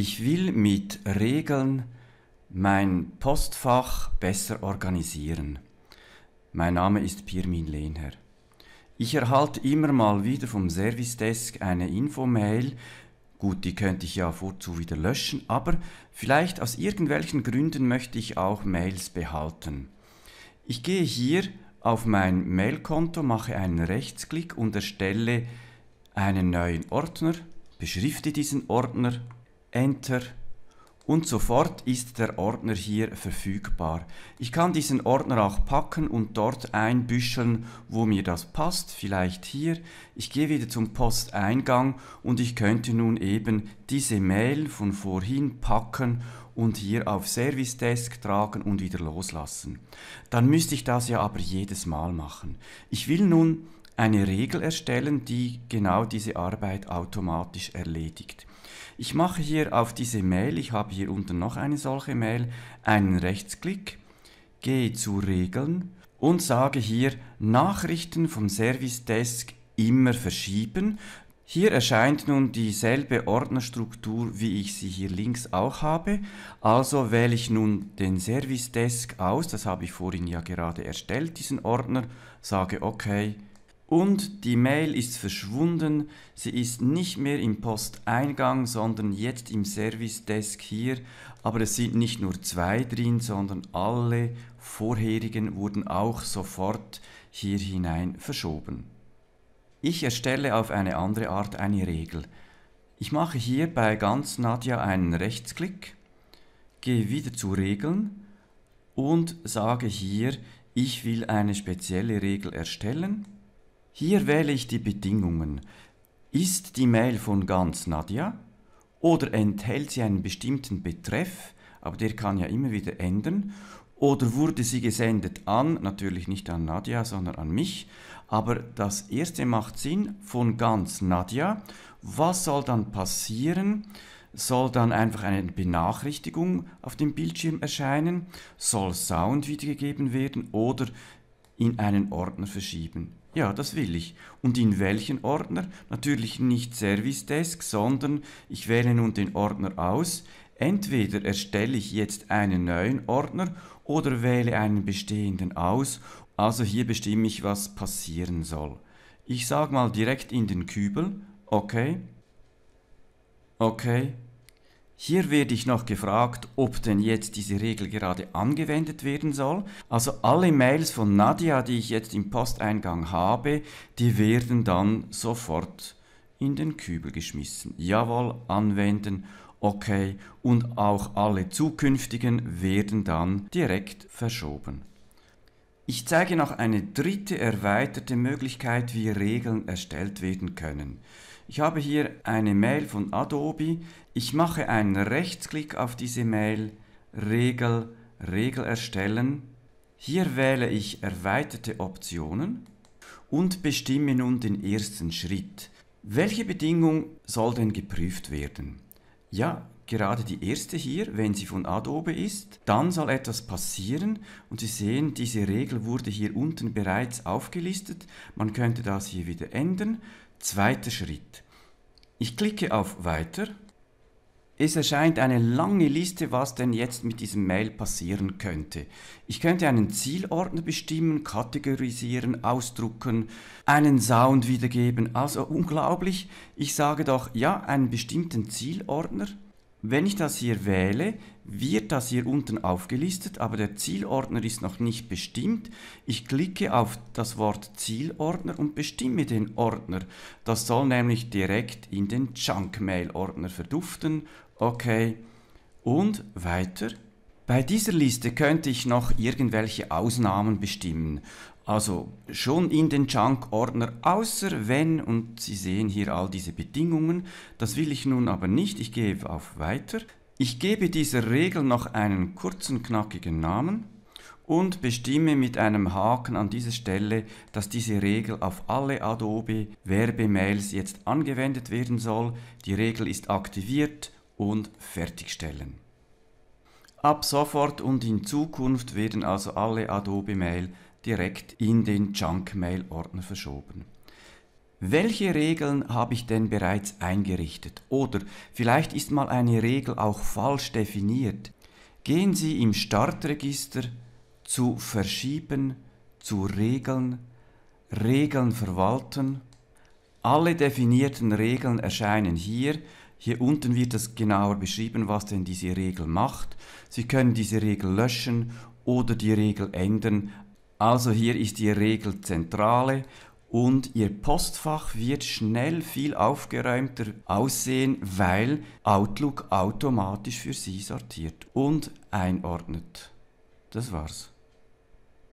ich will mit Regeln mein Postfach besser organisieren. Mein Name ist Pirmin Lehner. Ich erhalte immer mal wieder vom Service Desk eine Infomail. Gut, die könnte ich ja vorzu wieder löschen, aber vielleicht aus irgendwelchen Gründen möchte ich auch Mails behalten. Ich gehe hier auf mein Mailkonto, mache einen Rechtsklick und erstelle einen neuen Ordner, beschrifte diesen Ordner Enter und sofort ist der Ordner hier verfügbar. Ich kann diesen Ordner auch packen und dort einbüscheln, wo mir das passt, vielleicht hier. Ich gehe wieder zum Posteingang und ich könnte nun eben diese Mail von vorhin packen und hier auf Service Desk tragen und wieder loslassen. Dann müsste ich das ja aber jedes Mal machen. Ich will nun eine Regel erstellen, die genau diese Arbeit automatisch erledigt. Ich mache hier auf diese Mail, ich habe hier unten noch eine solche Mail, einen Rechtsklick, gehe zu Regeln und sage hier Nachrichten vom Service Desk immer verschieben. Hier erscheint nun dieselbe Ordnerstruktur, wie ich sie hier links auch habe. Also wähle ich nun den Service Desk aus, das habe ich vorhin ja gerade erstellt, diesen Ordner, sage OK, und die Mail ist verschwunden, sie ist nicht mehr im Posteingang, sondern jetzt im Service Desk hier. Aber es sind nicht nur zwei drin, sondern alle vorherigen wurden auch sofort hier hinein verschoben. Ich erstelle auf eine andere Art eine Regel. Ich mache hier bei ganz Nadja einen Rechtsklick, gehe wieder zu Regeln und sage hier, ich will eine spezielle Regel erstellen hier wähle ich die Bedingungen. Ist die Mail von ganz Nadja oder enthält sie einen bestimmten Betreff, aber der kann ja immer wieder ändern, oder wurde sie gesendet an, natürlich nicht an Nadja, sondern an mich, aber das erste macht Sinn von ganz Nadja. Was soll dann passieren? Soll dann einfach eine Benachrichtigung auf dem Bildschirm erscheinen? Soll Sound wiedergegeben werden oder in einen Ordner verschieben? Ja, das will ich. Und in welchen Ordner? Natürlich nicht Service Desk, sondern ich wähle nun den Ordner aus. Entweder erstelle ich jetzt einen neuen Ordner oder wähle einen bestehenden aus. Also hier bestimme ich, was passieren soll. Ich sage mal direkt in den Kübel. Okay. Okay. Hier werde ich noch gefragt, ob denn jetzt diese Regel gerade angewendet werden soll. Also alle Mails von Nadia, die ich jetzt im Posteingang habe, die werden dann sofort in den Kübel geschmissen. Jawohl, anwenden, okay. Und auch alle zukünftigen werden dann direkt verschoben. Ich zeige noch eine dritte erweiterte Möglichkeit, wie Regeln erstellt werden können. Ich habe hier eine Mail von Adobe. Ich mache einen Rechtsklick auf diese Mail, Regel, Regel erstellen. Hier wähle ich erweiterte Optionen und bestimme nun den ersten Schritt. Welche Bedingung soll denn geprüft werden? Ja, gerade die erste hier, wenn sie von Adobe ist, dann soll etwas passieren und Sie sehen, diese Regel wurde hier unten bereits aufgelistet. Man könnte das hier wieder ändern. Zweiter Schritt. Ich klicke auf Weiter. Es erscheint eine lange Liste, was denn jetzt mit diesem Mail passieren könnte. Ich könnte einen Zielordner bestimmen, kategorisieren, ausdrucken, einen Sound wiedergeben. Also unglaublich. Ich sage doch, ja, einen bestimmten Zielordner wenn ich das hier wähle, wird das hier unten aufgelistet, aber der Zielordner ist noch nicht bestimmt. Ich klicke auf das Wort Zielordner und bestimme den Ordner. Das soll nämlich direkt in den junkmail ordner verduften. Okay. Und weiter. Bei dieser Liste könnte ich noch irgendwelche Ausnahmen bestimmen. Also schon in den Junk-Ordner, außer wenn, und Sie sehen hier all diese Bedingungen, das will ich nun aber nicht, ich gehe auf Weiter. Ich gebe dieser Regel noch einen kurzen, knackigen Namen und bestimme mit einem Haken an dieser Stelle, dass diese Regel auf alle Adobe Werbemails jetzt angewendet werden soll. Die Regel ist aktiviert und fertigstellen. Ab sofort und in Zukunft werden also alle Adobe Mail direkt in den Junk-Mail-Ordner verschoben. Welche Regeln habe ich denn bereits eingerichtet? Oder vielleicht ist mal eine Regel auch falsch definiert. Gehen Sie im Startregister zu Verschieben, zu Regeln, Regeln verwalten. Alle definierten Regeln erscheinen hier. Hier unten wird das genauer beschrieben, was denn diese Regel macht. Sie können diese Regel löschen oder die Regel ändern, also hier ist die Regelzentrale und Ihr Postfach wird schnell viel aufgeräumter aussehen, weil Outlook automatisch für Sie sortiert und einordnet. Das war's.